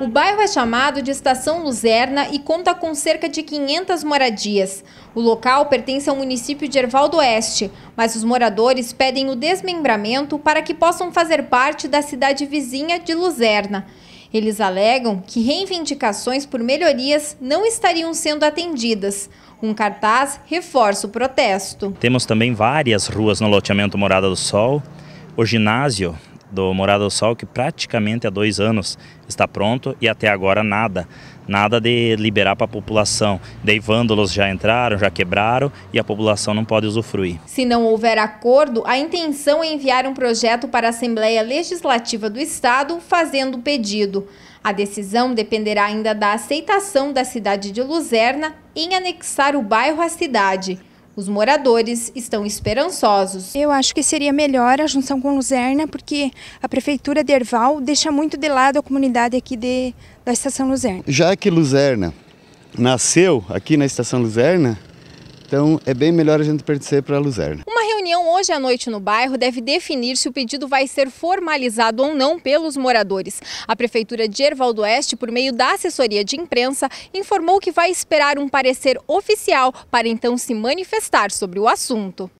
O bairro é chamado de Estação Luzerna e conta com cerca de 500 moradias. O local pertence ao município de Ervaldo Oeste, mas os moradores pedem o desmembramento para que possam fazer parte da cidade vizinha de Luzerna. Eles alegam que reivindicações por melhorias não estariam sendo atendidas. Um cartaz reforça o protesto. Temos também várias ruas no loteamento Morada do Sol, o ginásio do Morada do Sol, que praticamente há dois anos está pronto e até agora nada. Nada de liberar para a população. Daí vândalos já entraram, já quebraram e a população não pode usufruir. Se não houver acordo, a intenção é enviar um projeto para a Assembleia Legislativa do Estado fazendo o pedido. A decisão dependerá ainda da aceitação da cidade de Luzerna em anexar o bairro à cidade. Os moradores estão esperançosos. Eu acho que seria melhor a junção com Luzerna, porque a prefeitura de Erval deixa muito de lado a comunidade aqui de, da Estação Luzerna. Já que Luzerna nasceu aqui na Estação Luzerna, então é bem melhor a gente pertencer para Luzerna. Uma reunião hoje à noite no bairro deve definir se o pedido vai ser formalizado ou não pelos moradores. A Prefeitura de Ervaldo Oeste, por meio da assessoria de imprensa, informou que vai esperar um parecer oficial para então se manifestar sobre o assunto.